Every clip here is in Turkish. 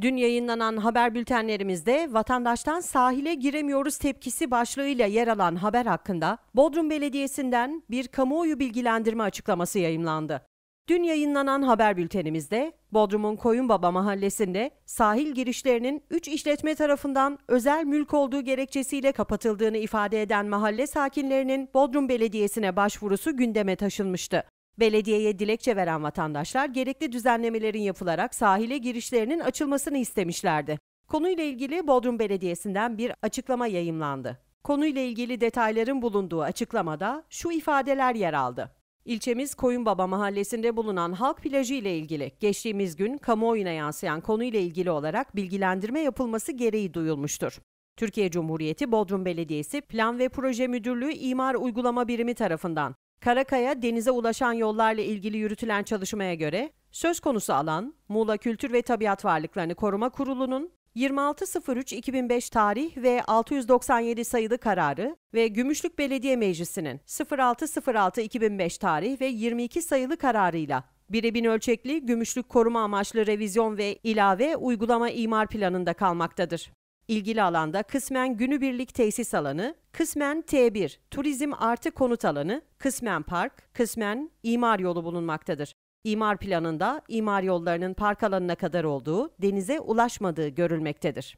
Dün yayınlanan haber bültenlerimizde vatandaştan sahile giremiyoruz tepkisi başlığıyla yer alan haber hakkında Bodrum Belediyesi'nden bir kamuoyu bilgilendirme açıklaması yayınlandı. Dün yayınlanan haber bültenimizde Bodrum'un Koyunbaba mahallesinde sahil girişlerinin 3 işletme tarafından özel mülk olduğu gerekçesiyle kapatıldığını ifade eden mahalle sakinlerinin Bodrum Belediyesi'ne başvurusu gündeme taşınmıştı. Belediyeye dilekçe veren vatandaşlar gerekli düzenlemelerin yapılarak sahile girişlerinin açılmasını istemişlerdi. Konuyla ilgili Bodrum Belediyesi'nden bir açıklama yayımlandı. Konuyla ilgili detayların bulunduğu açıklamada şu ifadeler yer aldı. İlçemiz Koyunbaba mahallesinde bulunan halk plajı ile ilgili geçtiğimiz gün kamuoyuna yansıyan konuyla ilgili olarak bilgilendirme yapılması gereği duyulmuştur. Türkiye Cumhuriyeti Bodrum Belediyesi Plan ve Proje Müdürlüğü İmar Uygulama Birimi tarafından Karakaya denize ulaşan yollarla ilgili yürütülen çalışmaya göre söz konusu alan Muğla Kültür ve Tabiat Varlıklarını Koruma Kurulu'nun 26.03.2005 tarih ve 697 sayılı kararı ve Gümüşlük Belediye Meclisi'nin 06.06.2005 tarih ve 22 sayılı kararıyla Birebin ölçekli gümüşlük koruma amaçlı revizyon ve ilave uygulama imar planında kalmaktadır. İlgili alanda kısmen günübirlik tesis alanı, kısmen T1 turizm artı konut alanı, kısmen park, kısmen imar yolu bulunmaktadır. İmar planında imar yollarının park alanına kadar olduğu, denize ulaşmadığı görülmektedir.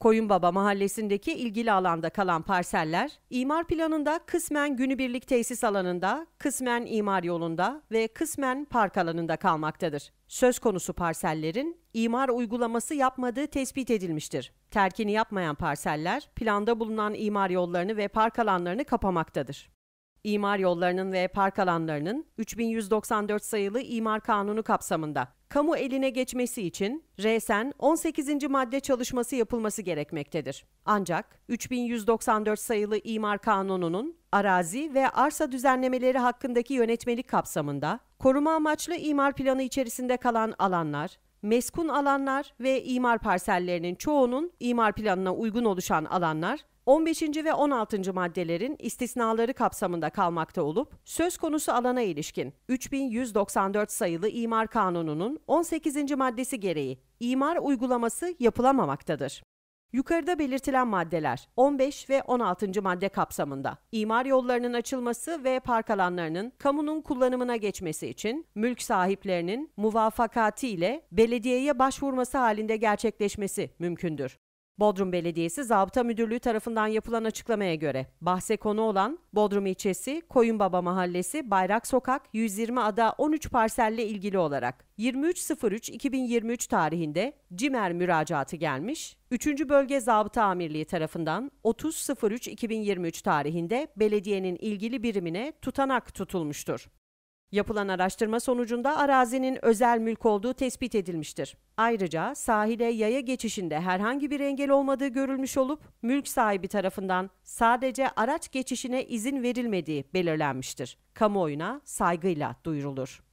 Koyunbaba mahallesindeki ilgili alanda kalan parseller, imar planında kısmen günübirlik tesis alanında, kısmen imar yolunda ve kısmen park alanında kalmaktadır. Söz konusu parsellerin imar uygulaması yapmadığı tespit edilmiştir. Terkini yapmayan parseller planda bulunan imar yollarını ve park alanlarını kapamaktadır. İmar yollarının ve park alanlarının 3194 sayılı İmar Kanunu kapsamında kamu eline geçmesi için resen 18. madde çalışması yapılması gerekmektedir. Ancak 3194 sayılı İmar Kanunu'nun arazi ve arsa düzenlemeleri hakkındaki yönetmelik kapsamında koruma amaçlı imar planı içerisinde kalan alanlar, meskun alanlar ve imar parsellerinin çoğunun imar planına uygun oluşan alanlar 15. ve 16. maddelerin istisnaları kapsamında kalmakta olup söz konusu alana ilişkin 3194 sayılı imar Kanunu'nun 18. maddesi gereği imar uygulaması yapılamamaktadır. Yukarıda belirtilen maddeler 15 ve 16. madde kapsamında imar yollarının açılması ve park alanlarının kamunun kullanımına geçmesi için mülk sahiplerinin muvafakati ile belediyeye başvurması halinde gerçekleşmesi mümkündür. Bodrum Belediyesi Zabıta Müdürlüğü tarafından yapılan açıklamaya göre bahse konu olan Bodrum ilçesi Koyunbaba Mahallesi Bayrak Sokak 120 ada 13 parselle ilgili olarak 23.03.2023 tarihinde CİMER müracaatı gelmiş, 3. Bölge Zabıta Amirliği tarafından 30.03.2023 tarihinde belediyenin ilgili birimine tutanak tutulmuştur. Yapılan araştırma sonucunda arazinin özel mülk olduğu tespit edilmiştir. Ayrıca sahile yaya geçişinde herhangi bir engel olmadığı görülmüş olup mülk sahibi tarafından sadece araç geçişine izin verilmediği belirlenmiştir. Kamuoyuna saygıyla duyurulur.